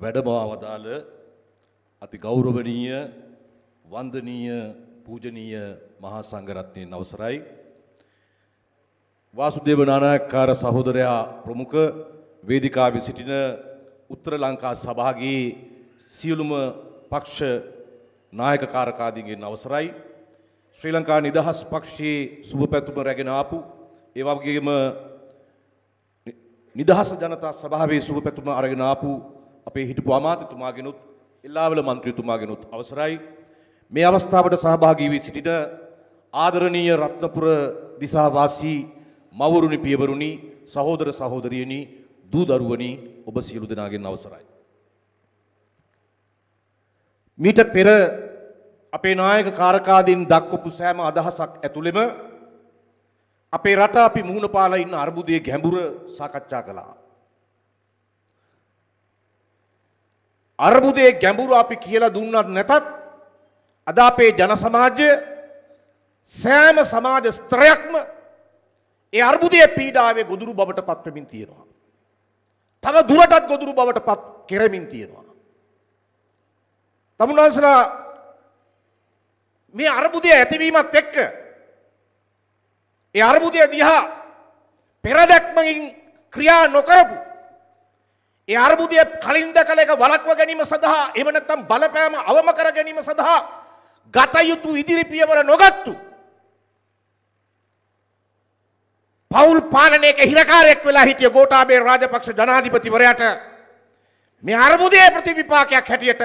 වැඩමවදාළ අති ගෞරවනීය වන්දනීය පූජනීය මහා සංඝරත්නයන් අවසරයි. වාසුදේව නානායක්කාර සහෝදරයා ප්‍රමුඛ වේදිකාවේ සිටින උත්තර ලංකා සභාවේ සියලුම පක්ෂ නායක කාරකාදීන්ගෙන් අවසරයි. ශ්‍රී ලංකා නිදහස් පක්ෂයේ සුබ පැතුම රැගෙන ආපු ඒ වගේම නිදහස් ජනතා සභාවේ සුබ පැතුම අරගෙන ආපු අපේ හිටපු අමාත්‍යතුමාගෙනුත් එල්ලාවල මන්ත්‍රීතුමාගෙනුත් අවසරයි මේ අවස්ථාවට සහභාගී වී සිටින ආදරණීය රත්නපුර දිසාවාසී මවුරුනි පියවරුනි සහෝදර සහෝදරියනි දූ දරුවනි ඔබ සියලු දෙනාගෙන් අවසරයි මීට පෙර අපේ නායක කාරකාදීන් දක්වපු සෑම අදහසක් ඇතුළෙම අපේ රට අපි මුහුණ පාලා ඉන්න අර්බුදයේ ගැඹුර සාකච්ඡා කළා අර්බුදයේ ගැඹුරු අපි කියලා දුන්නත් නැතත් අද අපේ ජන සමාජය සෑම සමාජ ස්ත්‍රයක්ම ඒ අර්බුදයේ පීඩාවේ ගොදුරු බවට පත්වමින් තියෙනවා. තව දුරටත් ගොදුරු බවට පත් කෙරමින් තියෙනවා. තමුන්වහන්සලා මේ අර්බුදය ඇතිවීමත් එක්ක ඒ අර්බුදය දිහා පෙරදැක්මකින් ක්‍රියා නොකරපු ඒ අර්බුදය කලින් දැකලා ඒක වළක්ව ගැනීම සඳහා එහෙම නැත්නම් බලපෑම අවම කර ගැනීම සඳහා ගත යුතු ඉදිරි පියවර නොගත්තු පවුල් පාලනයක හිරකාරයෙක් වෙලා හිටිය ගෝඨාභය රාජපක්ෂ ජනාධිපතිවරයාට මේ අර්බුදයේ ප්‍රතිවිපාකයක් හැටියට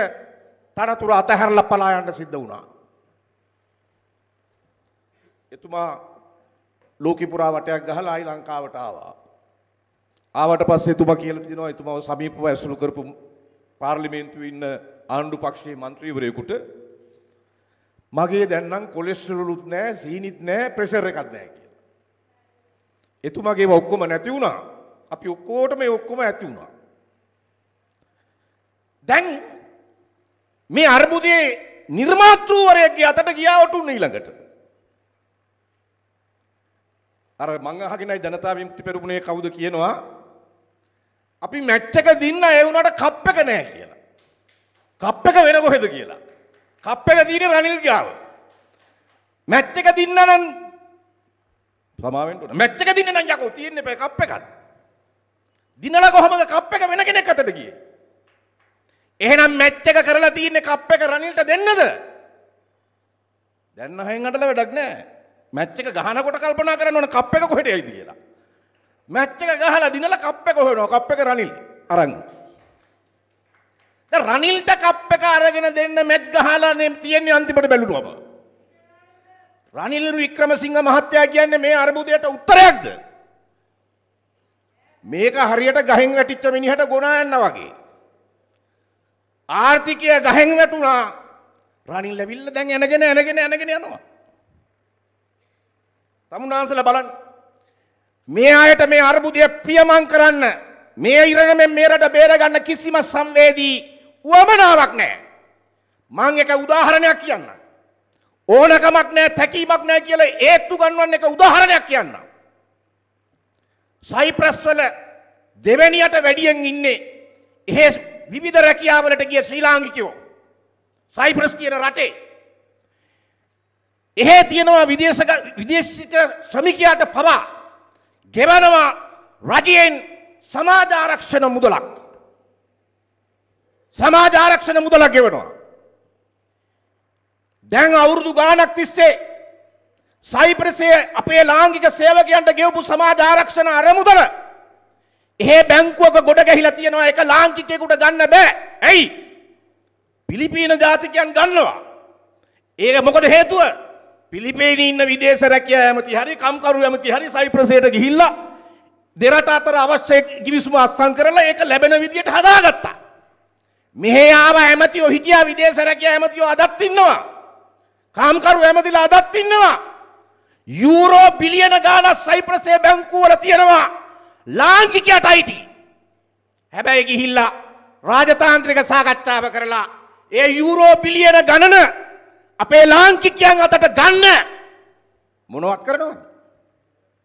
තනතුර අතහැරලා පලා යන්න සිද්ධ වුණා. එතුමා ලෝකේ පුරා වටයක් ගහලා ආයි ලංකාවට ආවා. ආවට පස්සේ එතුමා කියලා තියෙනවා එතුමාව සමීපව ඇසුරු කරපු පාර්ලිමේන්තුවේ ඉන්න ආණ්ඩු පක්ෂයේ മന്ത്രിවරයෙකුට මගේ දැන් නම් කොලෙස්ටරෝලුත් නැහැ සීනිත් නැහැ ප්‍රෙෂර් එකක් නැහැ කියලා. එතුමාගේ ඔක්කොම නැති වුණා. අපි ඔක්කොටම මේ ඔක්කොම ඇති වුණා. දැන් මේ අර්බුදයේ නිර්මාතෘවරයෙක්ගේ අතට ගියා වටුන්න ඊළඟට. අර මං අහගෙනයි ජනතා විමුක්ති පෙරමුණේ කවුද කියනවා අපි මැච්චක දින්න ඒ වුණට කප් එක නෑ කියලා. කප් එක වෙන කොහෙද කියලා. කප් එක තියෙන්නේ රනිල් ගාව. මැච් එක දින්න නම් සමාවෙන්න ඕන. මැච් එක දින්න නම් යකෝ තියෙන්නේ බෑ කප් එකක්. දිනලා කොහමද කප් එක වෙන කෙනෙක් අතට ගියේ? එහෙනම් මැච් එක කරලා තියෙන්නේ කප් එක රනිල්ට දෙන්නද? දැන් නහෙන් අඩල වැඩක් නෑ. මැච් එක ගහනකොට කල්පනා කරන්න ඕන කප් එක කොහෙට යයිද කියලා. මැච්චක ගහලා දිනලා කප් එක හොයනවා කප් එක රනිල් අරන් දැන් රනිල්ට කප් එක අරගෙන දෙන්න මැච් ගහලා නේ තියෙන්නේ අන්තිමට බැලුනම රනිල් වික්‍රමසිංහ මහත්තයා කියන්නේ මේ අරුබුදයට උත්තරයක්ද මේක හරියට ගහෙන් වැටිච්ච මිනිහට ගොනා යන්න වගේ ආර්ථිකය ගහෙන් වැටුණා රනිල් ලැබිල්ල දැන් යනගෙන යනගෙන යනගෙන යනවා තමුන්නාන්සලා බලන්න මේ අයට මේ අර්බුදය පියමං කරන්න මේ ඉරණමෙන් මේ රට බේරගන්න කිසිම සංවේදී වමනාවක් නෑ. මං එක උදාහරණයක් කියන්න. ඕනකමක් නෑ තැකීමක් නෑ කියල ඒත්තු ගන්වන්න එක උදාහරණයක් කියන්න. සයිප්‍රස්වල දෙවැනියට වැඩියෙන් ඉන්නේ එහෙ විවිධ රැකියාවලට ගිය ශ්‍රී ලාංගිකයෝ. සයිප්‍රස් කියන රටේ. එහෙ තියෙනවා විදේශක විදේශිත ශ්‍රමිකයාට පවා ගෙවනවා රජයෙන් සමාජාරක්ෂණ මුදලක්. සමාජාරක්ෂණ මුදලක් ගෙවනවා. දැන් අවුරුදු ගානක් තිස්සේ සයිප්‍රසය අපේ ලාංගික සේවකයන්ට ගෙවපු සමාජාරක්ෂණ අරමුදල එහෙ බැංකුවක ගොඩ ගැහිලා තියෙනවා එක ලාංකිකයෙකුට ගන්න බෑ. ඇයි? පිලිපීන ජාතිකයන් ගන්නවා. ඒක මොකද හේතුව? පිලිපේනි ඉන්න විදේශ රැකියා ඇමති හරි කම්කරු ඇමති හරි සයිප්‍රසයට ගිහිල්ලා දෙරට අතර අවශ්‍ය ගිවිසුම අත්සන් කරලා ඒක ලැබෙන විදියට හදාගත්තා. මෙහෙ ආව ඇමතිෝ හිටියා විදේශ රැකියා ඇමතිෝ අදත් ඉන්නවා. කාම්කරු ඇමතිලා අදත් ඉන්නවා. යුරෝ බිලියන ගානක් සයිප්‍රසයේ බැංකුවල තියෙනවා. ලාංකිකයට අයිති. හැබැයි ගිහිල්ලා රාජතාන්ත්‍රික සාකච්ඡාව කරලා ඒ යුරෝ බිලියන ගණන අපේ ලාංකිකයන් අතට ගන්න මොනවත් කරනවද?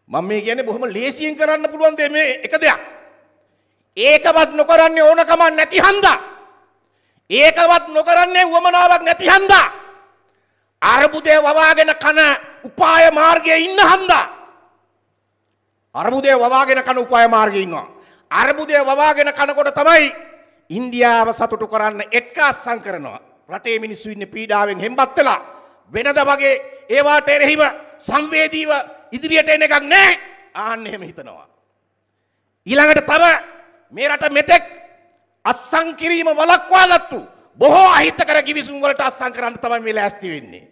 මම මේ කියන්නේ බොහොම ලේසියෙන් කරන්න පුළුවන් දෙ මේ එක දෙයක්. ඒකවත් නොකරන්නේ ඕනකම නැති හන්දා. ඒකවත් නොකරන්නේ වමනාවක් නැති හන්දා. අරබුදේ වවාගෙන කන උපාය මාර්ගයේ ඉන්න හන්දා. අරබුදේ වවාගෙන කන උපාය මාර්ගයේ ඉන්නවා. අරබුදේ වවාගෙන කනකොට තමයි ඉන්දියාව සතුටු කරන්න එක්ක අස්සම් කරනවා. රටේ මිනිස්සු ඉන්න පීඩාවෙන් හෙම්බත් වෙලා වෙනද වගේ ඒවාට එරෙහිව සංවේදීව ඉදිරියට එන එකක් නෑ ආන්න එහෙම හිතනවා. ඊළඟට තව මේ රට මෙතෙක් අස්සං කිරීම වළක්වාගත්තු බොහෝ අහිතකර කිවිසුම් වලට අස්සං කරන්න තමයි මේ ලෑස්ති වෙන්නේ.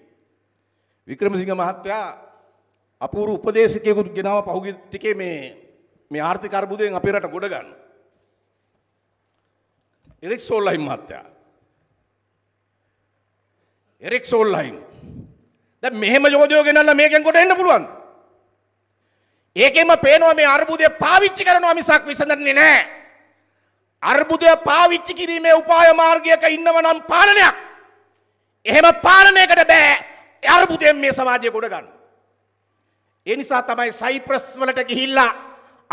වික්‍රමසිංහ මහත්තයා අපූර්ව උපදේශකයෙකුත් ගෙනාව පහුගිය ටිකේ මේ මේ ආර්ථික අර්බුදයෙන් අපේ රට ගොඩ ගන්න. එරික් සෝල්ලයි මහත්තයා එරෙක් සෝල්ලයින් ද මෙහෙම යෝධයෝ ගෙනල්ල මේකෙන් කොට එන්න පුළුවන් ඒකෙම පේනවා මේ අර්බුදය පාවිච්චි කරනවා මිසක් විසඳන්නේ නෑ අර්බුදය පාවිච්චි කිරීමේ උපාය මාර්ගයක ඉන්නව නම් පාලනයක් එහෙම පාලනයකට බෑ අර්බුදයෙන් මේ සමාජය ගොඩ ගන්න ඒ නිසා තමයි සයිප්‍රස් වලට ගිහිල්ලා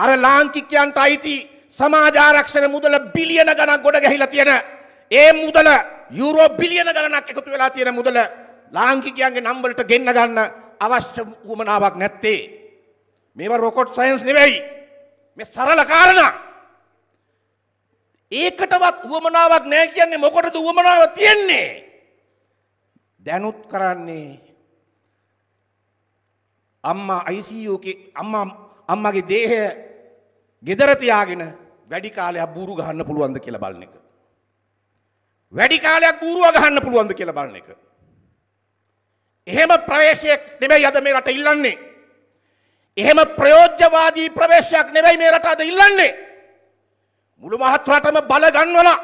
අර ලාංකිකයන්ට අයිති සමාජාරක්ෂණ මුදල බිලියන ගණන් ගොඩ ගැහිලා තියෙන ඒ මුදල යුරෝ බිලියන ගණනක් එකතු වෙලා තියෙන මුදල ලාංකිකයන්ගේ නම්වලට ගෙන්න ගන්න අවශ්‍ය වුමනාවක් නැත්තේ. මේවා රොකොට් සයින්ස් නෙවෙයි. මේ සරල කාරණා. ඒකටවත් වුවමනාවක් නැහැ කියන්නේ මොකටද වුවමනාව තියෙන්නේ? දැනුත් කරන්නේ අම්මා ICU කේ අම්මා අම්මගේ දේහය gedara තියාගෙන වැඩි කාලයක් බూరు ගහන්න පුළුවන්ද කියලා බලන එක. වැඩි කාලයක් ඌරුව ගහන්න පුළුවන්ද කියලා බලන එක. එහෙම ප්‍රවේශයක් නෙමෙයි අද මේ රට ඉල්ලන්නේ. එහෙම ප්‍රයෝජ්‍යවාදී ප්‍රවේශයක් නෙමෙයි මේ රට අද ඉල්ලන්නේ. මුළු මහත් රටම බල ගන්වලා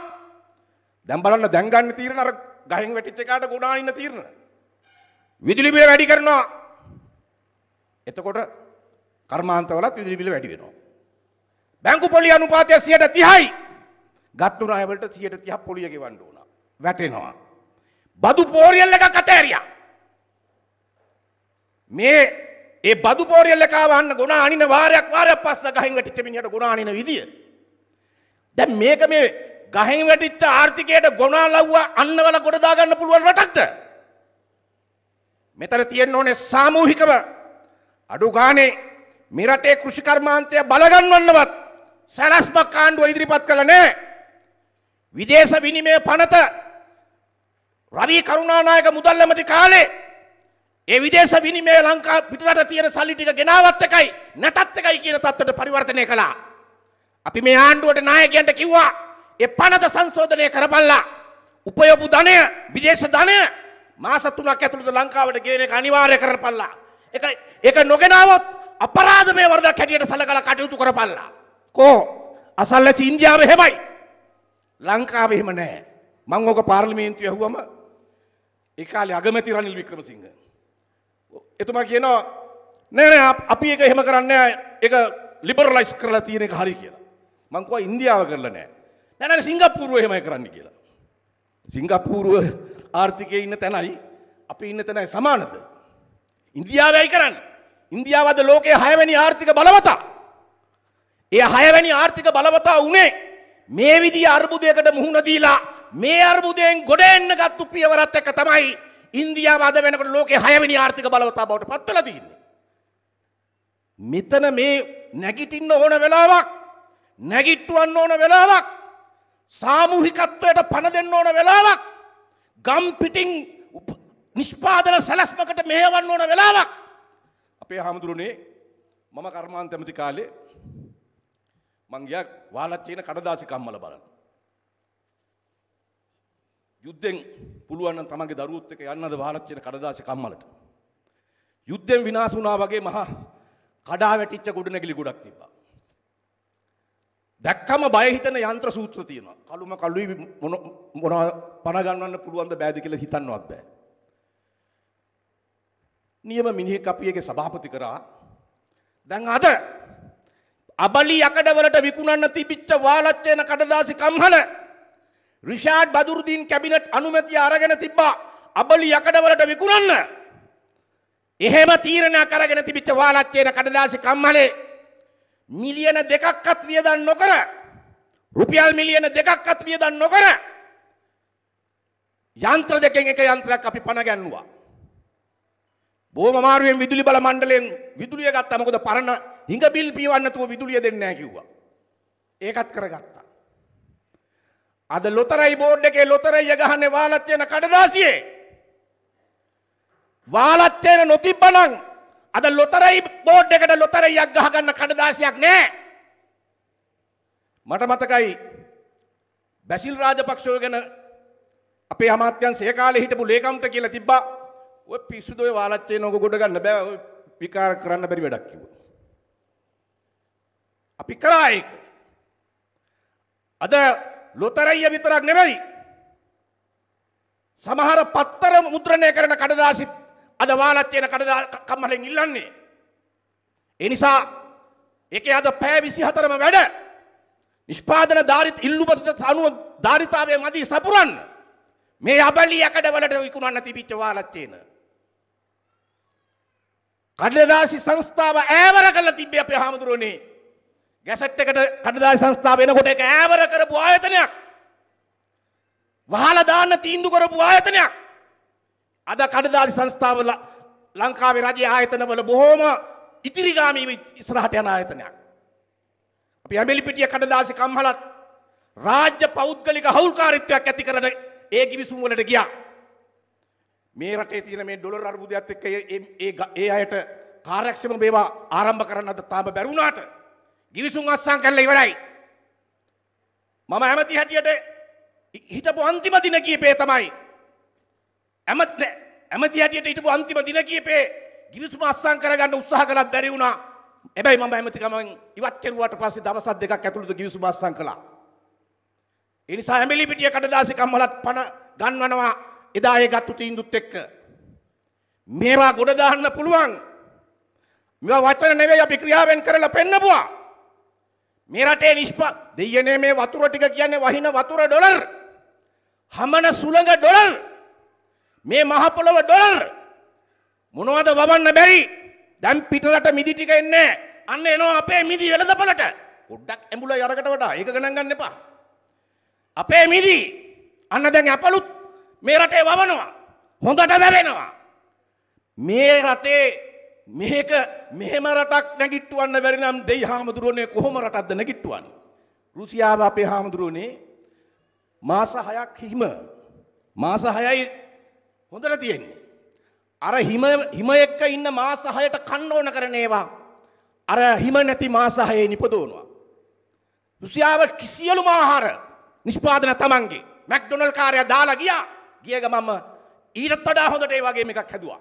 දැන් බලන්න දැන් ගන්න තීරණ අර ගහෙන් වැටිච්ච එකාට ගොඩාන ඉන්න තීරණ. විදුලි බිල වැඩි කරනවා. එතකොට කර්මාන්තවලත් විදුලි බිල වැඩි වෙනවා. බැංකු පොලි අනුපාතය 30යි. ගත්තුන අයවලට 130ක් පොලිය ගෙවන්න ඕන. වැටෙනවා. බදු පෝරියල් එකක් අතෑරියා. මේ ඒ බදු පෝරියල් එක වහන්න ගුණ අනින වාරයක් වාරයක් පස්ස ගහින් වැටිච්ච මිනිහට ගුණ අනින විදිය. දැන් මේක මේ ගහින් වැටිච්ච ආර්ථිකයට ගුණ ලව්වා අන්නවල ගොඩ දා ගන්න පුළුවන් රටක්ද? මෙතන තියෙන්න ඕනේ සාමූහිකව අඩු ගානේ මේ රටේ කෘෂිකර්මාන්තය බලගන්වන්නවත් සරස්මක් ආණ්ඩුව ඉදිරිපත් කළා නෑ. විදේශ විනිමය පනත රවී කරුණානායක මුදල් ඇමති කාලේ ඒ විදේශ විනිමය ලංකා පිටරට තියෙන සල්ලි ටික ගෙනාවත් එකයි නැතත් එකයි කියන තත්ත්වයට පරිවර්තනය කළා. අපි මේ ආණ්ඩුවට නායකයන්ට කිව්වා ඒ පනත සංශෝධනය කරපල්ලා. උපයපු ධනය විදේශ ධනය මාස 3ක් ඇතුළත ලංකාවට ගේන එක අනිවාර්ය කරපල්ලා. ඒක ඒක නොගෙනාවොත් අපරාධමය වරදක් හැටියට සලකලා කටයුතු කරපල්ලා. කෝ අසල්ලාචි ඉන්දියාවේ හැබැයි ලංකාවේ එහෙම නැහැ. මම ඕක පාර්ලිමේන්තුවේ ඇහුවම ඒ කාලේ අගමැති රනිල් වික්‍රමසිංහ. එතුමා කියනවා නෑ නෑ අපි ඒක එහෙම කරන්නේ නැහැ. ඒක ලිබරලයිස් කරලා තියෙන එක හරි කියලා. මං කිව්වා ඉන්දියාව කරලා නැහැ. නෑ නෑ සිංගප්පූරුව එහෙමයි කරන්න කියලා. සිංගප්පූරුව ආර්ථිකයේ ඉන්න තැනයි අපි ඉන්න තැනයි සමානද? ඉන්දියාවයි කරන්නේ. ඉන්දියාවද ලෝකයේ 6 ආර්ථික බලවතා. ඒ 6 ආර්ථික බලවතා උනේ මේ විදි අර්බුදයකට මුහුණ දීලා මේ අර්බුදයෙන් ගොඩ එන්න ගත්තු පියවරත් එක තමයි ඉන්දියාව අද වෙනකොට ලෝකේ හයවෙනි ආර්ථික බලවතා බවට පත් වෙලා තියෙන්නේ. මෙතන මේ නැගිටින්න ඕන වෙලාවක් නැගිට්ටුවන්න ඕන වෙලාවක් සාමූහිකත්වයට පණ දෙන්න ඕන වෙලාවක් ගම් පිටින් නිෂ්පාදන සැලැස්මකට මෙහෙවන්න ඕන වෙලාවක් අපේ හාමුදුරුවනේ මම කර්මාන්තමති කාලේ මං ගියා වාලත් චීන කඩදාසි කම්මල බලන්න. යුද්ධෙන් පුළුවන් නම් තමන්ගේ දරුවොත් එක්ක යන්නද වාලත් චීන කඩදාසි කම්මලට. යුද්ධෙන් විනාශ වුණා වගේ මහා කඩා වැටිච්ච ගොඩනැගිලි ගොඩක් තිබ්බා. දැක්කම බය හිතෙන යන්ත්‍ර සූත්‍ර තියෙනවා. කළුම කළුයි මොන මොන පණ ගන්නවන්න පුළුවන්ද බෑද කියලා හිතන්නවත් බෑ. නියම මිනිහෙක් අපි ඒකේ සභාපති කරා. දැන් අද අබලි යකඩවලට විකුණන්න තිබිච්ච වාලච්චේන කඩදාසි කම්හල රිෂාඩ් බදුරුදීන් කැබිනට් අනුමැතිය අරගෙන තිබ්බා අබලි යකඩවලට විකුණන්න එහෙම තීරණයක් අරගෙන තිබිච්ච වාලච්චේන කඩදාසි කම්හලේ මිලියන දෙකක්වත් වියදම් නොකර රුපියල් මිලියන දෙකක්වත් වියදම් නොකර යන්ත්‍ර දෙකෙන් එක යන්ත්‍රයක් අපි පණ ගැන්නුවා බොහොම අමාරුවෙන් විදුලි බල මණ්ඩලයෙන් විදුලිය ගත්තා මොකද පරණ හිඟ බිල් පීවන්නතුව විදුලිය දෙන්නෑ කිව්වා. ඒකත් කරගත්තා. අද ලොතරයි බෝඩ් එකේ ලොතරයිය ගහන්නේ වාලත් යන කඩදාසියේ. වාලත් යන නොතිබ්බනම් අද ලොතරයි බෝඩ් එකට ලොතරයියක් ගහගන්න කඩදාසියක් නෑ. මට මතකයි බැසිල් රාජපක්ෂව ගැන අපේ අමාත්‍යන්සේ කාලේ හිටපු ලේකම්ට කියලා තිබ්බා ඔය පිස්සු දොය වාලච්චේ නෝක ගොඩ ගන්න බෑ ඔය විකාර කරන්න බැරි වැඩක් කිව්වා. අපි කරායක. අද ලොතරැයිය විතරක් නෙමෙයි. සමහර පත්තර මුද්‍රණය කරන කඩදාසිත් අද වාලත් යන කඩදාකම්මලෙන් ඉල්ලන්නේ. ඒ නිසා ඒකේ අද පැය 24ම වැඩ නිෂ්පාදන ධාරිත ඉල්ලුමට අනුව ධාරිතාවය මදි සපුරන්න. මේ අබලිය කඩවලට විකුණන්න තිබිච්ච වාලත් යන. කඩදාසි සංස්ථාව ඈවර කළ තිබ්බේ අපේ හාමුදුරුවනේ ගැසට් එකට කඩදාසි සංස්ථාව එනකොට ඒක ඈවර කරපු ආයතනයක්. වහලා දාන්න තීන්දු කරපු ආයතනයක්. අද කඩදාසි සංස්ථාව ලංකාවේ රජයේ ආයතනවල බොහෝම ඉතිරිගාමීව ඉස්සරහට යන ආයතනයක්. අපි ඇඹිලිපිටිය කඩදාසි කම්හලත් රාජ්‍ය පෞද්ගලික හවුල්කාරීත්වයක් ඇති කරන ඒ කිවිසුම් වලට ගියා. මේ රටේ තියෙන මේ ඩොලර් අර්බුදයත් එක්ක ඒ ඒ අයට කාර්යක්ෂම මේවා ආරම්භ කරන්න අද තාම බැරි වුණාට ගිවිසුම් අස්සම් කරලා ඉවරයි. මම ඇමති හැටියට හිටපු අන්තිම දින කීපේ තමයි ඇමති ඇමති හැටියට හිටපු අන්තිම දින කීපේ ගිවිසුම අස්සම් කරගන්න උත්සාහ කළත් බැරි වුණා. හැබැයි මම ඇමතිකමෙන් ඉවත් කෙරුවාට පස්සේ දවස් දෙකක් ඇතුළත ගිවිසුම අස්සම් කළා. ඒ නිසා ඇමෙලි පිටිය කඩදාසිකම් වලත් පණ ගන්වනවා එදා ඒ ගත්තු තීන්දුවත් එක්ක. මේවා ගොඩ දාන්න පුළුවන්. මේවා වචන නෙවෙයි අපි ක්‍රියාවෙන් කරලා පෙන්නපුවා. මේ රටේ නිෂ්ප දෙයනේ මේ වතුර ටික කියන්නේ වහින වතුර ඩොලර්. හමන සුළඟ ඩොලර්. මේ මහ පොළව ඩොලර්. මොනවද වවන්න බැරි? දැන් පිටරට මිදි ටික එන්නේ. අන්න එනවා අපේ මිදි වෙළඳපළට. පොඩ්ඩක් ඇඹුලයි අරකට වඩා. ඒක ගණන් ගන්න එපා. අපේ මිදි. අන්න දැන් අපලුත් මේ රටේ වවනවා. හොඳට වැවෙනවා. මේ රටේ මේක මෙහෙම රටක් නැගිට්ටුවන්න බැරි නම් දෙයි හාමුදුරුවනේ කොහොම රටක්ද නැගිට්ටුවන්නේ? රුසියාව අපේ හාමුදුරුවනේ මාස 6ක් හිම මාස 6යි හොඳට තියෙන්නේ. අර හිම හිම එක්ක ඉන්න මාස 6ට කන්න ඕන කරන ඒවා. අර හිම නැති මාස 6 නිපදවනවා. රුසියාව කිසියලුම ආහාර නිෂ්පාදන තමන්ගේ මැක්ඩොනල් කාර්යය දාලා ගියා. ගිය ගමම ඊටත් වඩා හොඳට ඒ වගේ එකක් හැදුවා.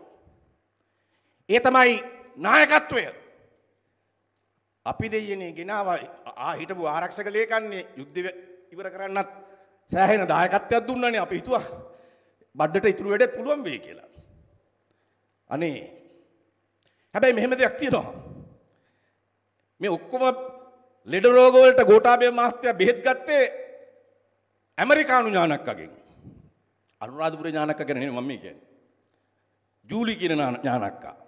ඒ තමයි නායකත්වය. අපි දෙයනේ ගෙනාව ආ හිටපු ආරක්ෂක ලේකන්නේ යුද්ධ ඉවර කරන්නත් සෑහෙන දායකත්වයක් දුන්නනේ අපි හිතුවා බඩට ඉතුරු වැඩේ පුළුවන් වෙයි කියලා. අනේ හැබැයි මෙහෙම දෙයක් තියෙනවා. මේ ඔක්කොම ලෙඩ රෝග වලට ගෝඨාභය මහත්තයා බෙහෙත් ගත්තේ ඇමරිකානු ඥානක්කගෙන්. අනුරාධපුර ඥානක්ක ගැන නෙමෙයි මම කියන්නේ. ජූලි කියන ඥානක්කා.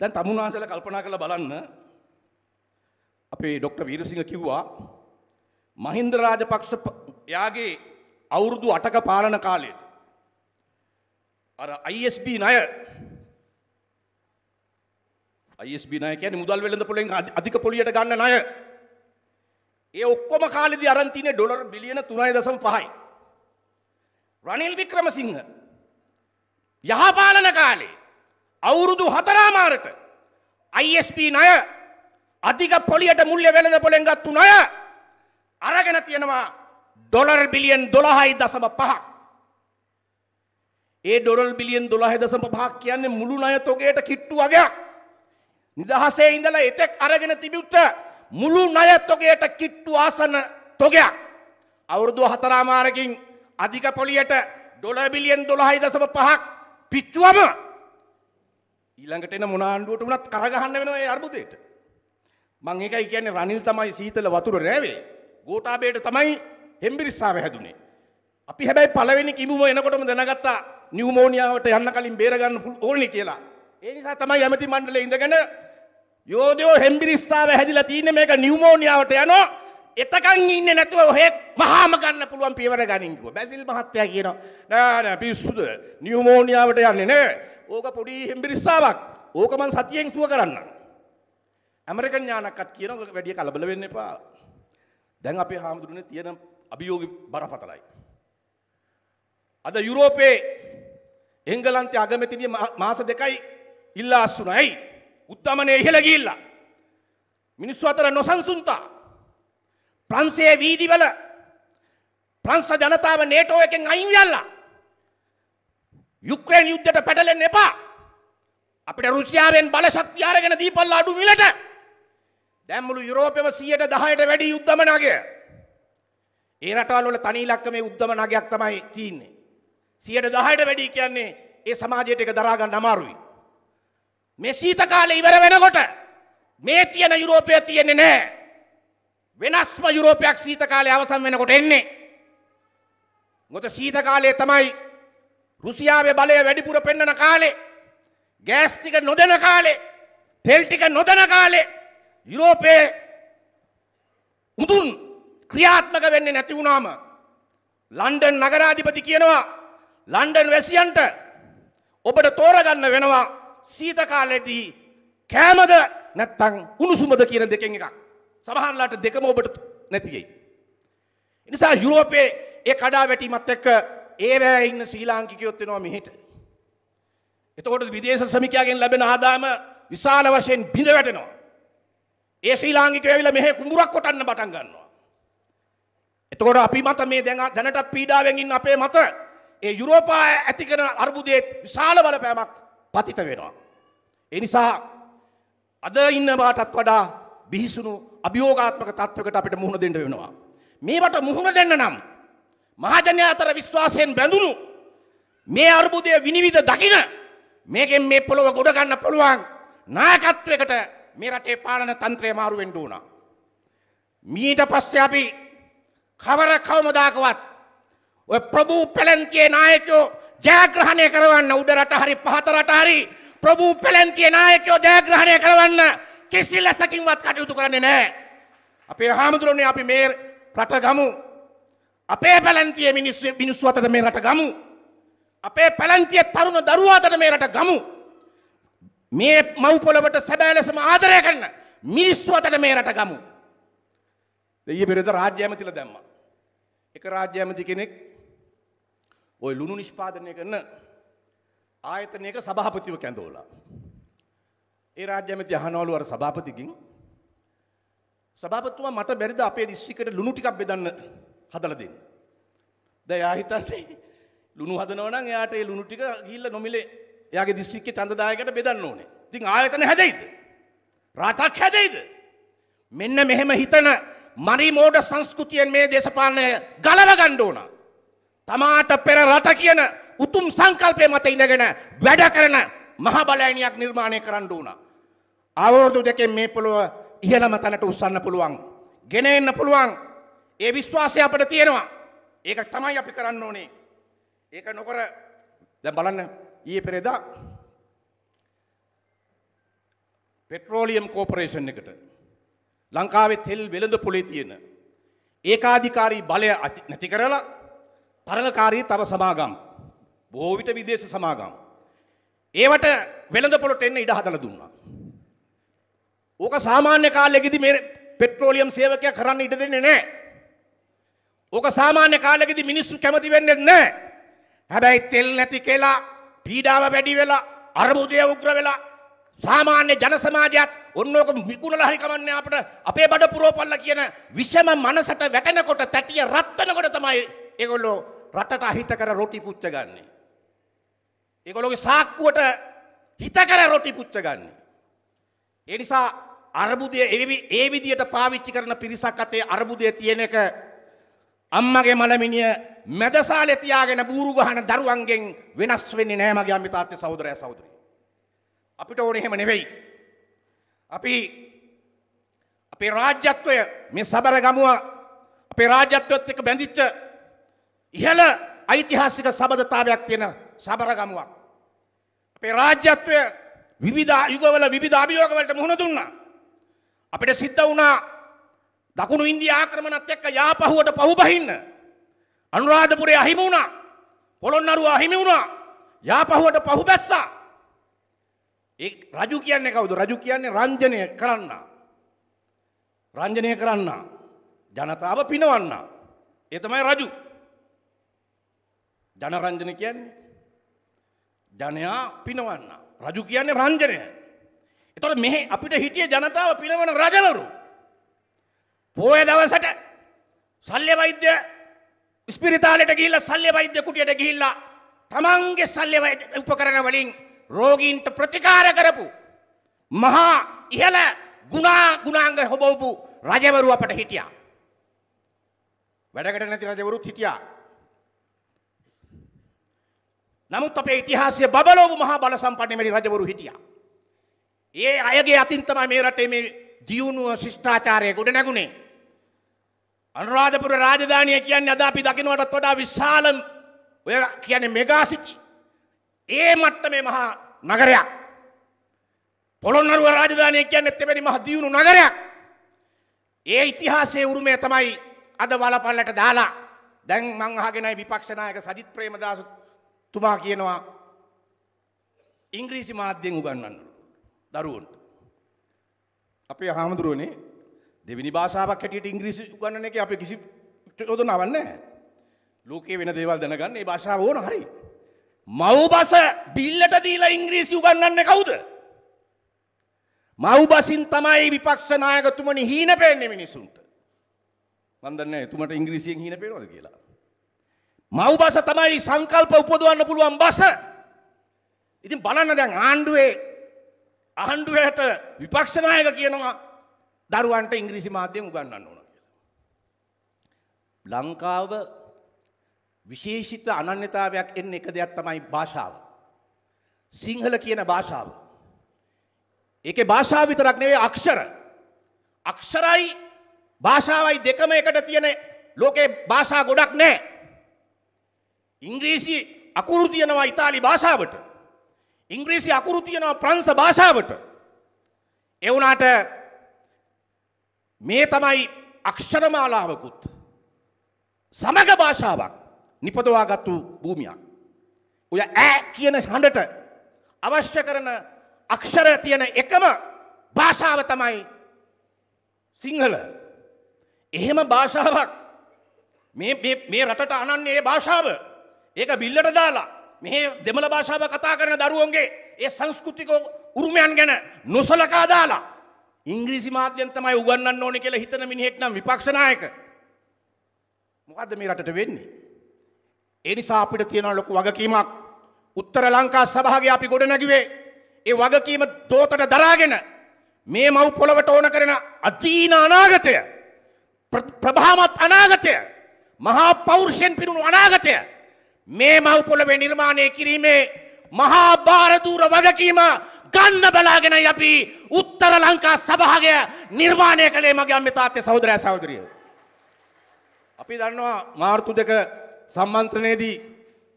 දැන් තමුන්වහන්සේලා කල්පනා කරලා බලන්න අපේ ડોක්ටර් වීරසිංහ කිව්වා මහින්ද රාජපක්ෂ යාගේ අවුරුදු 8ක පාලන කාලයේ අර ISB ණය ISB ණය කියන්නේ මුදල් වෙළඳ පොලෙන් අධික පොලියට ගන්න ණය. ඒ ඔක්කොම කාලෙදී අරන් තියනේ ඩොලර් බිලියන 3.5යි. රනිල් වික්‍රමසිංහ යහපාලන කාලේ අවුරුදු හතරාමාරට ISP ණය අධික පොලියට මුල්්‍ය වෙළඳ පොලෙන් ගත්තු ණය අරගෙන තියෙනවා ඩොලර් බිලියන් 12.5ක් ඒ ඩොලර් බිලියන් 12.5ක් කියන්නේ මුළු ණය තොගයට කිට්ටු වගයක් නිදහසේ ඉඳලා එතෙක් අරගෙන තිබුත් මුළු ණය තොගයට කිට්ටු ආසන තොගයක් අවුරුදු හතරාමාරකින් අධික පොලියට ඩොලර් බිලියන් 12.5ක් පිච්චුවම ඊළඟට එන මොන ආණ්ඩුවට වුණත් කරගහන්න වෙනවා ඒ අර්බුදයට. මං ඒකයි කියන්නේ රනිල් තමයි සීතල වතුර රැවේ. ගෝඨාභයට තමයි හෙම්බිරිස්සාව හැදුනේ. අපි හැබැයි පළවෙනි කිඹුම එනකොටම දැනගත්තා නිව්මෝනියාවට යන්න කලින් බේරගන්න ඕනේ කියලා. ඒ නිසා තමයි ඇමති මණ්ඩලයේ ඉඳගෙන යෝධයෝ හෙම්බිරිස්සාව හැදිලා තියෙන්නේ මේක නිව්මෝනියාවට යනවා. එතකන් ඉන්නේ නැතුව ඔහෙ වහාම ගන්න පුළුවන් පියවර ගනින් කිව්වා. බැසිල් මහත්තයා කියනවා නෑ නෑ පිස්සුද නිව්මෝනියාවට යන්නේ නෑ. ඕක පොඩි හෙම්බිරිස්සාවක්. ඕක මං සතියෙන් සුව කරන්න. ඇමරිකන් ඥානක්වත් කියන ඕක වැඩි කලබල වෙන්න එපා. දැන් අපේ හාමුදුරනේ තියෙන අභියෝග බරපතලයි. අද යුරෝපයේ එංගලන්තයේ අගමැතිනිය මාස දෙකයි ඉල්ලා අස්සුනා. ඇයි? උද්දමනේ ඉහළ ගිහිල්ලා. මිනිස්සු අතර නොසන්සුන්තා. ප්‍රංශයේ වීදිවල ප්‍රංශ ජනතාව නේටෝ එකෙන් අයින් වෙලා යුක්්‍රේන් යුද්ධට පැටලෙන් එපා. අපිට රුසියාවෙන් බලශක්ති අරගෙන දීපල්ල අඩු මිලට දැම්මුළු යුරෝපෙම සියයට දහයට වැඩි යුද්ධම නගය. ඒ රටවල්වල තනි ඉලක්කම මේ උද්දම නගයක් තමයි තියෙන්නේ. සියයට දහයට වැඩි කියන්නේ ඒ සමාජයට එක දරා ගන්න අමාරුයි. මේ සීත කාලේ ඉවර වෙනකොට මේ තියෙන යුරෝපය තියෙන්නේ නැහැ. වෙනස්ම යුරෝපයක් සීත කාලේ අවසන් වෙනකොට එන්නේ. මොකද සීත කාලේ තමයි රුසියාවේ බලය වැඩිපුර පෙන්නන කාලේ ගෑස් ටික නොදෙන කාලේ තෙල් ටික නොදෙන කාලේ යුරෝපයේ මුදුන් ක්‍රියාත්මක වෙන්නේ නැති වුණාම ලන්ඩන් නගරාධිපති කියනවා ලන්ඩන් වැසියන්ට ඔබට තෝරගන්න වෙනවා සීත කාලෙදී කෑමද නැත්තම් උණුසුමද කියන දෙකෙන් එකක්. සමහරලාට දෙකම ඔබට නැති වෙයි. ඒ නිසා යුරෝපයේ ඒ කඩාවැටීමත් එක්ක ඒ බෑ ඉන්න ශ්‍රී ලාංකිකයොත් එනවා මෙහෙට. එතකොට විදේශ ශ්‍රමිකයාගෙන් ලැබෙන ආදායම විශාල වශයෙන් බිඳ වැටෙනවා. ඒ ශ්‍රී ලාංකිකයෝ ඇවිල්ලා මෙහෙ කුඹුරක් කොටන්න පටන් ගන්නවා. එතකොට අපි මත මේ දැනට පීඩාවෙන් ඉන්න අපේ මත ඒ යුරෝපා ඇති කරන අර්බුදයේ විශාල බලපෑමක් පතිත වෙනවා. ඒ නිසා අද ඉන්න මාටත් වඩා බිහිසුණු අභියෝගාත්මක තත්වයකට අපිට මුහුණ දෙන්න වෙනවා. මේවට මුහුණ දෙන්න නම් මහජනය අතර විශ්වාසයෙන් බැඳුණු මේ අර්බුදය විනිවිධ දකින මේකෙන් මේ පොළොව ගොඩගන්න පුළුවන් නායකත්වයකට මේ රටේ පාලන තන්ත්‍රය මාරුවෙන් දුණා. මීට පස්සේ අපි කවර කවමදාකවත් ඔය ප්‍රභූ පැලන්තියේ නායකයෝ ජයග්‍රහණය කරවන්න උඩරට හරි පහතරට හරි ප්‍රභූ පැලන්තියේ නායකයෝ ජයග්‍රහණය කරවන්න කිසි ලෙසකින්වත් කටයුතු කරන්නේ නැහැ. අපේ හාමුදුරනේ අපි මේ රට ගමු අපේ පැලන්තිය මිනිස් මිනිස්සු අතට මේ රට ගමු. අපේ පැලන්තිය තරුණ දරුවා අතට මේ රට ගමු. මේ මව්පොළවට සැබෑ ලෙසම ආදරය කරන මිනිස්සු අතට මේ රට ගමු. දෙය පෙරද රාජ්‍ය ඇමතිලා දැම්මා. එක රාජ්‍ය ඇමති කෙනෙක් ওই ලුණු නිෂ්පාදනය කරන ආයතනයක සභාපතිව කැඳවලා. ඒ රාජ්‍ය ඇමති අහනවලු අර සභාපතිගෙන් සභාපතිතුමා මට බැරිද අපේ දිස්ත්‍රික්කයට ලුණු ටිකක් බෙදන්න හදලා දෙන්න. දැන් එයා හිතන්නේ ලුණු හදනවා නම් එයාට ඒ ලුණු ටික ගිහිල්ලා නොමිලේ එයාගේ දිස්ත්‍රික්කේ ඡන්දදායකයට බෙදන්න ඕනේ. ඉතින් ආයතන හැදෙයිද? රටක් හැදෙයිද? මෙන්න මෙහෙම හිතන මරි මෝඩ සංස්කෘතියෙන් මේ දේශපාලනය ගලව ගන්න ඕන. තමාට පෙර රට කියන උතුම් සංකල්පය මත ඉඳගෙන වැඩ කරන මහ බලයනියක් නිර්මාණය කරන්න ඕන. අවුරුදු දෙකෙන් මේ පොළොව ඉහළම තැනට උස්සන්න පුළුවන්. ගෙන එන්න පුළුවන්. ඒ විශ්වාසය අපට තියෙනවා. ඒක තමයි අපි කරන්න ඕනේ. ඒක නොකර දැන් බලන්න ඊයේ පෙරේදා පෙට්‍රෝලියම් කෝපරේෂන් එකට ලංකාවේ තෙල් වෙළඳ පොලේ තියෙන ඒකාධිකාරී බලය නැති කරලා තරණකාරී තව සමාගම් බොහෝ විට විදේශ සමාගම් ඒවට වෙළඳ පොළට එන්න ඉඩ හදලා දුන්නා. ඕක සාමාන්‍ය කාලෙකදී මේ පෙට්‍රෝලියම් සේවකයා කරන්න ඉඩ දෙන්නේ නැහැ. ඕක සාමාන්‍ය කාලෙකදී මිනිස්සු කැමති වෙන්නේ නැහැ. හැබැයි තෙල් නැති කියලා පීඩාව වැඩි වෙලා අරමුදය උග්‍ර වෙලා සාමාන්‍ය ජන සමාජයත් ඔන්න ඕක විකුණලා හරි කමන්නේ අපිට අපේ බඩ පුරෝපල්ලා කියන විෂම මනසට වැටෙනකොට තැටිය රත් වෙනකොට තමයි ඒගොල්ලෝ රටට අහිත කර රොටි පුච්ච ගන්නෙ. ඒගොල්ලෝගේ සාක්කුවට හිත කර රොටි පුච්ච ගන්නෙ. ඒ නිසා අරබුදය ඒ විදියට පාවිච්චි කරන පිරිසක් අතේ අරබුදය තියෙන එක අම්මගේ මළමිනිය මැදසාලේ තියාගෙන බూరు ගහන දරුවන්ගෙන් වෙනස් වෙන්නේ නැහැ මගේ අම්මි තාත්තේ සහෝදරයා සහෝදරිය. අපිට ඕනේ එහෙම නෙවෙයි. අපි අපේ රාජ්‍යත්වය මේ සබරගමුව අපේ රාජ්‍යත්වයත් එක්ක බැඳිච්ච ඉහළ ඓතිහාසික සබඳතාවයක් තියෙන සබරගමුවක්. අපේ රාජ්‍යත්වය විවිධ යුගවල විවිධ අභියෝගවලට මුහුණ දුන්නා. අපිට සිද්ධ වුණා දකුණු ඉන්දිය ආක්‍රමණත් එක්ක යාපහුවට පහුබහින්න. අනුරාධපුරේ අහිමි වුණා. පොළොන්නරුව අහිමි වුණා. යාපහුවට පහුබැස්සා. ඒ රජු කියන්නේ කවුද? රජු කියන්නේ රංජනය කරන්න. රංජනය කරන්න. ජනතාව පිනවන්න. ඒ තමයි රජු. ජනරංජන කියන්නේ ජනයා පිනවන්න. රජු කියන්නේ රංජනය. එතකොට මෙහි අපිට හිටිය ජනතාව පිනවන රජවරු. පෝය දවසට සල්්‍ය වෛද්‍ය ස්පිරිතාලට ගිල්ල සල්්‍ය වෛද්‍ය කුටියට ගිහිල්ලා තමන්ගේ සල්්‍ය උපකරණ වලින් රෝගීන්ට ප්‍රතිකාර කරපු මහා ඉහල ගුණා ගුණාංග හොබවපු රජවරු අපට හිටියා. වැඩකට නැති රජවරුත් හිටියා. නමුත් අපේ ඉතිහාසය බබලෝව මහා බල සම්පන්න වැඩි රජවරු හිටියා. ඒ අයගේ අතින් තමයි මේ රටේ මේ දියුණුව ශිෂ්ඨාචාරය ගොඩ නැගුණේ. අනුරාධපුර රාජධානිය කියන්නේ අද අපි දකිනවටත් වඩා විශාල ඔය කියන්නේ මෙගා සිටි. ඒ මට්ටමේ මහා නගරයක්. පොළොන්නරුව රාජධානිය කියන්නේ තෙමෙනි මහ දියුණු නගරයක්. ඒ ඉතිහාසයේ උරුමය තමයි අද වලපල්ලට දාලා දැන් මං අහගෙනයි විපක්ෂ නායක සජිත් ප්‍රේමදාස තුමා කියනවා ඉංග්‍රීසි මාධ්‍යයෙන් උගන්වන්නලු දරුවන්ට. අපේ හාමුදුරුවනේ දෙවිනි භාෂාවක් හැටියට ඉංග්‍රීසි උගන්නන එක අපේ කිසි යෝජනාවක් නැහැ. ලෝකේ වෙන දේවල් දැනගන්න මේ භාෂාව ඕන හරි. මව්බස බිල්ලට දීලා ඉංග්‍රීසි උගන්වන්නේ කවුද? මව්බසින් තමයි විපක්ෂ නායකතුමනි හීන පෙන්නේ මිනිසුන්ට. මන් දන්නේ එතුමට ඉංග්‍රීසියෙන් හීන පේනවද කියලා. මව්බස තමයි සංකල්ප උපදවන්න පුළුවන් බස. ඉතින් බලන්න දැන් ආණ්ඩුවේ ආණ්ඩුවට විපක්ෂ නායක කියනවා දරුවන්ට ඉංග්‍රීසි මාධ්‍යයෙන් උගන්වන්න ඕන කියලා. ලංකාව විශේෂිත අනන්‍යතාවයක් එන්න එක දෙයක් තමයි භාෂාව. සිංහල කියන භාෂාව. ඒකේ භාෂාව විතරක් නෙවෙයි අක්ෂර. අක්ෂරයි භාෂාවයි දෙකම එකට තියෙන ලෝකේ භාෂා ගොඩක් නැහැ. ඉංග්‍රීසි අකුරු තියෙනවා ඉතාලි භාෂාවට. ඉංග්‍රීසි අකුරු තියෙනවා ප්‍රංශ භාෂාවට. ඒ වුණාට මේ තමයි අක්ෂරමාලාවකුත් සමග භාෂාවක් නිපදවාගත්තු භූමියක්. ඔය ඈ කියන හඬට අවශ්‍ය කරන අක්ෂර තියෙන එකම භාෂාව තමයි සිංහල. එහෙම භාෂාවක් මේ මේ රටට අනන්නේ ඒ භාෂාව. ඒක බිල්ලට දාලා මේ දෙමළ භාෂාව කතා කරන දරුවන්ගේ ඒ සංස්කෘතික උරුමයන් ගැන නොසලකා දාලා ඉංග්‍රීසි මාධ්‍යයෙන් තමයි උගන්වන්න ඕනේ කියලා හිතන මිනිහෙක් නම් විපක්ෂ නායක. මොකද්ද මේ රටට වෙන්නේ? ඒ නිසා අපිට තියෙන ලොකු වගකීමක් උත්තර ලංකා සභාවේ අපි ගොඩනැගුවේ ඒ වගකීම දෝතට දරාගෙන මේ මව් පොළවට ඕන කරන අදීන අනාගතය ප්‍රභාමත් අනාගතය මහා පෞරුෂයෙන් පිරුණු අනාගතය මේ මව් පොළවේ නිර්මාණය කිරීමේ මහා භාරදූර වගකීම ගන්න බලාගෙනයි අපි උත්තර ලංකා සභාගය නිර්මාණය කළේ මගේ අම්මේ තාත්තේ සහෝදරයා සහෝදරියෝ. අපි දන්නවා මාර්තු දෙක සම්මන්ත්‍රණයේදී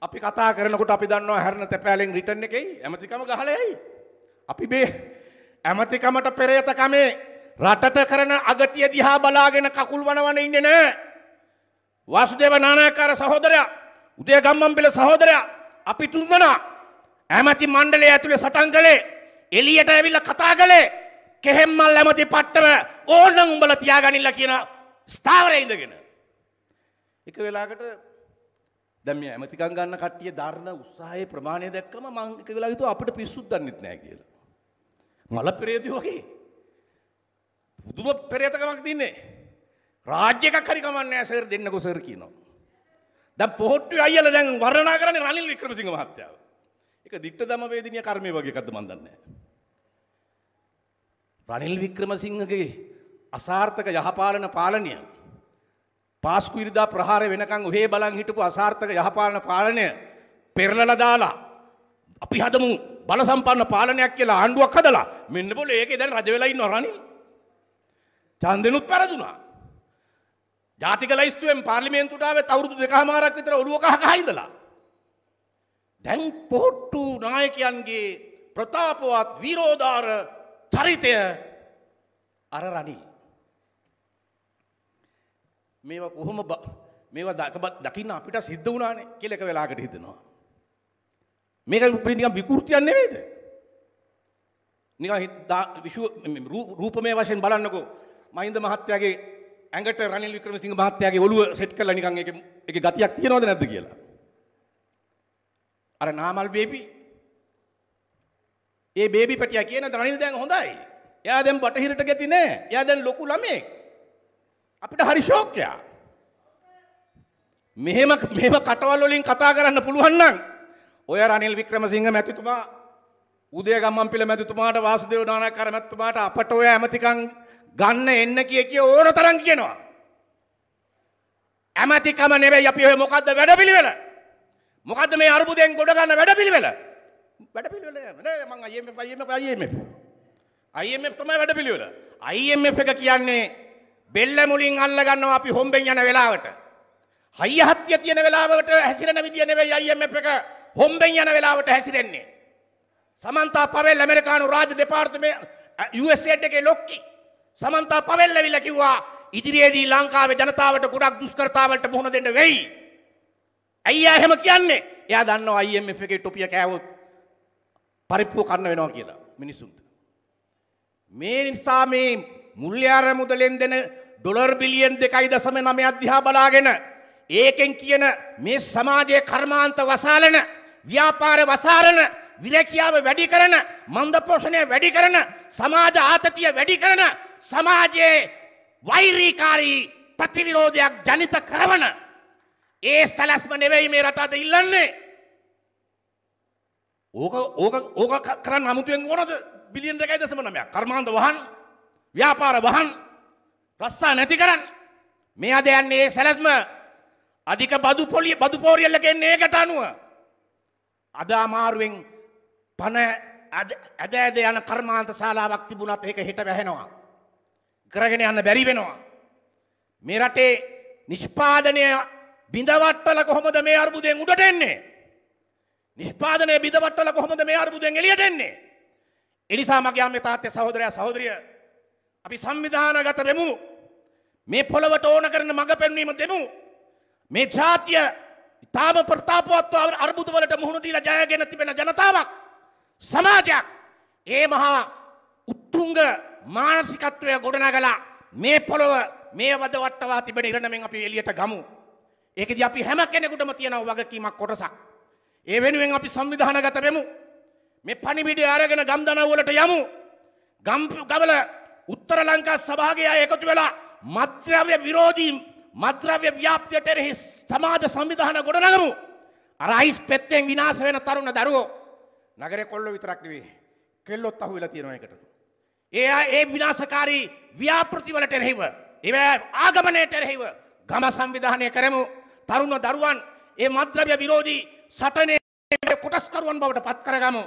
අපි කතා කරනකොට අපි දන්නවා හැරණ තැපෑලෙන් රිටර්න් එකයි ඇමතිකම ගහලා යයි. අපි මේ ඇමතිකමට පෙරේතකමේ රටට කරන අගතිය දිහා බලාගෙන කකුල් වනවන ඉන්නේ නැහැ. වාසුදේව නානාකාර සහෝදරයා, උදේ ගම්මන්පිල සහෝදරයා අපි තුන්වනා ඇමති මණ්ඩලය ඇතුළේ සටන් කළේ එලියට ඇවිල්ලා කතා කළේ කෙහෙම්මල් ඇමති පට්ටම ඕනනම් උඹලා තියාගනින්න කියන ස්ථාවරයේ ඉඳගෙන එක වෙලාවකට දැන් මේ ඇමතිකම් ගන්න කට්ටිය ධර්ණ උත්සාහයේ ප්‍රමාණය දැක්කම මම එක වෙලාවක හිතුවා අපිට පිස්සුත් දන්නෙත් නෑ කියලා මල පෙරේතයෝ වගේ පුදුම පෙරේතකමක් තින්නේ රාජ්‍ය එකක් හරි කමන්නේ සර් දෙන්නකෝ සර් කියනවා. දැන් පොහොට්ටු අයියලා දැන් වර්ණනා කරන්නේ රනිල් වික්‍රමසිංහ මහත්තයාව. එක දිට්ට දම වේදිනිය කර්මය වගේ එකක්ද මන් දන්නේ. රනිල් වික්‍රමසිංහගේ අසාර්ථක යහපාලන පාලනය පාස්කු ඉරිදා ප්‍රහාර වෙනකන් ඔහේ බලන් හිටපු අසාර්ථක යහපාලන පාලනය පෙරලලා දාලා අපි හදමු බල සම්පන්න පාලනයක් කියලා ආණ්ඩුවක් හදලා මෙන්න බොල ඒකේ දැන් රජ වෙලා ඉන්නවා රනිල්. ඡන්දෙනුත් පෙරදුනා. ජාතික ලයිස්තුවෙන් පාර්ලිමේන්තුවට ආවෙත් අවුරුදු දෙකහමාරක් විතර ඔළුව කහ කහ ඉඳලා. දැන් පොහොට්ටු නායකයන්ගේ ප්‍රතාපවත් විරෝධාර චරිතය අර රනිල්. මේවා කොහොම මේවා දකින්න අපිට සිද්ධ වුණානේ කියලා එක වෙලාවකට හිතෙනවා. මේක උපරිම නිකන් විකෘතියක් නෙවෙයිද? නිකන් රූපමය වශයෙන් බලන්නකෝ. මහින්ද මහත්තයාගේ ඇඟට රනිල් වික්‍රමසිංහ මහත්තයාගේ ඔළුව සෙට් කරලා නිකන් ඒකේ ඒකේ ගතියක් තියනවද නැද්ද කියලා. අර නාමල් බේබි ඒ බේබි පැටියා කියන රනිල් දැන් හොඳයි. එයා දැන් බටහිරට ගති නෑ. එයා දැන් ලොකු ළමෙක්. අපිට හරි ෂෝක්ය. මෙහෙම මෙහෙම කටවල් වලින් කතා කරන්න පුළුවන් නම් ඔය රනිල් වික්‍රමසිංහ මැතිතුමා උදයගම්මන්පිල මැතිතුමාට වාසුදේව නානාකාර මැතිතුමාට අපට ඔය ඇමතිකම් ගන්න එන්න කිය කිය ඕන තරම් කියනවා. ඇමතිකම නෙවෙයි අපි ඔය මොකද්ද වැඩපිළිවෙල? මොකද මේ අර්බුදයෙන් ගොඩ ගන්න වැඩපිළිවෙල වැඩපිළිවෙල නෑ මං IMF IMF IMF IMF තමයි වැඩපිළිවෙල IMF එක කියන්නේ බෙල්ල මුලින් අල්ල ගන්නවා අපි හොම්බෙන් යන වෙලාවට හයිය හත්ය තියෙන වෙලාවට හැසිරෙන විදිය නෙවෙයි IMF එක හොම්බෙන් යන වෙලාවට හැසිරෙන්නේ සමන්තා පවෙල් ඇමරිකානු රාජ්‍ය දෙපාර්තමේ USA එකේ ලොක්කි සමන්තා පවෙල් ඇවිල්ලා කිව්වා ඉදිරියේදී ලංකාවේ ජනතාවට ගොඩක් දුෂ්කරතාවලට මුහුණ දෙන්න වෙයි ඇයියා හෙම කියන්නේ එයා දන්න අයිම් එකේ ටොපිය කෑවොත් පරිප්පු කරන්න වෙනවා කියලා මිනිසුන්ට. මේ නිසා මේ මුල්්‍යාර මුදලෙන් දෙන ඩොලර් බිලියන් දෙකයි දසම නමය අධ්‍යා බලාගෙන ඒකෙන් කියන මේ සමාජය කර්මාන්ත වසාලන ව්‍යාපාර වසාරණ විරැකියාව වැඩි කරන මන්දපෝෂණය වැඩි කරන සමාජ ආතතිය වැඩි කරන සමාජයේ වෛරීකාරී ප්‍රතිවිරෝධයක් ජනිත කරවන ඒ සැලැස්ම නෙවෙයි මේ රට අද ඉල්ලන්නේ. ඕක ඕක ඕක කරන්න අමුතුවෙන් ඕනද? බිලියන 2.9ක්. කර්මාන්ත වහන්, ව්‍යාපාර වහන්, රස්සා නැති කරන්. මේ අද යන්නේ ඒ සැලැස්ම අධික බදු පොලිය බදු පෝරියල් එක එන්නේ ඒකට අනුව. අද අමාරුවෙන් පන ඇද ඇද යන කර්මාන්ත ශාලාවක් තිබුණත් ඒක හෙට වැහෙනවා. කරගෙන යන්න බැරි වෙනවා. මේ රටේ නිෂ්පාදනය බිඳවට්ටල කොහොමද මේ අර්බුදයෙන් උඩට එන්නේ? නිෂ්පාදනය බිඳවට්ටල කොහොමද මේ අර්බුදයෙන් එළියට එන්නේ? එනිසා මගේ අම්මේ තාත්තේ සහෝදරයා සහෝදරිය අපි සංවිධානගත වෙමු. මේ පොළවට ඕන කරන මඟ පෙන්වීම දෙමු. මේ ජාතිය ඉතාම ප්‍රතාපවත්ව අර්බුදවලට මුහුණ දීලා ජයගෙන තිබෙන ජනතාවක් සමාජයක් ඒ මහා උත්තුංග මානසිකත්වය ගොඩනගලා මේ පොළොව මේ වදවට්ටවා තිබෙන ඉරණමෙන් අපි එළියට ගමු. ඒකද අපි හැම කෙනෙකුටම තියෙනව වගකීමක් කොටසක්. ඒ වෙනුවෙන් අපි සංවිධානගත වෙමු. මේ පණිවිඩය අරගෙන ගම්දනව්වලට යමු. ගම්ගවල උත්තර ලංකා සභාවේ අය එකතු වෙලා මත්ද්‍රව්‍ය විරෝධී මත්ද්‍රව්‍ය ව්‍යාප්තියට එරෙහි සමාජ සංවිධාන ගොඩනගමු. අර අයිස් පෙත්තෙන් විනාශ වෙන තරුණ දරුවෝ නගරේ කොල්ලෝ විතරක් නෙවෙයි කෙල්ලොත් අහු වෙලා තියෙනවා ඒකට. ඒ ඒ විනාශකාරී ව්‍යාපෘති වලට එරෙහිව ඒවා ආගමනයට එරෙහිව ගම සංවිධානය කරමු. තරුණ දරුවන් ඒ මද්‍රව්‍ය විරෝධී සටනේ කොටස්කරුවන් බවට පත් කරගමු.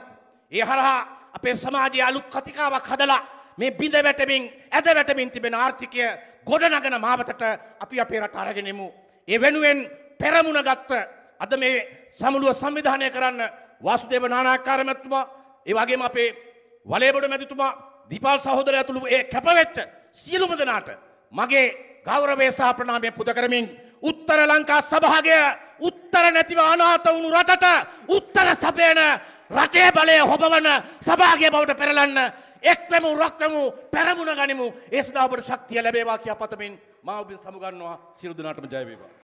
ඒ හරහා අපේ සමාජයේ අලුත් කතිකාවක් හදලා මේ බිඳ වැටමින් ඇද වැටමින් තිබෙන ආර්ථිකය ගොඩනගන මාවතට අපි අපේ රට අරගෙනෙමු. ඒ වෙනුවෙන් පෙරමුණ ගත්ත අද මේ සමුළුව සංවිධානය කරන්න වාසුදේව නානාකාර මැතිතුමා ඒ වගේම අපේ වලේබොඩ මැතිතුමා දීපාල් සහෝදරය ඇතුළු ඒ කැපවෙච්ච සියලුම දෙනාට මගේ ගෞරවය සහ ප්‍රණාමය පුද කරමින් උත්තර ලංකා සභාගය උත්තර නැතිව අනාත වුණු රටට උත්තර සපයන රටේ බලය හොබවන සභාගය බවට පෙරලන්න එක්වමු රක්වමු පැරමුණ ගනිමු ඒස්දාවට ශක්තිය ලැබේවා කිය පතමින් මාවබින් සමුගන්නවා සිරුදුනාටම ජයවේවා.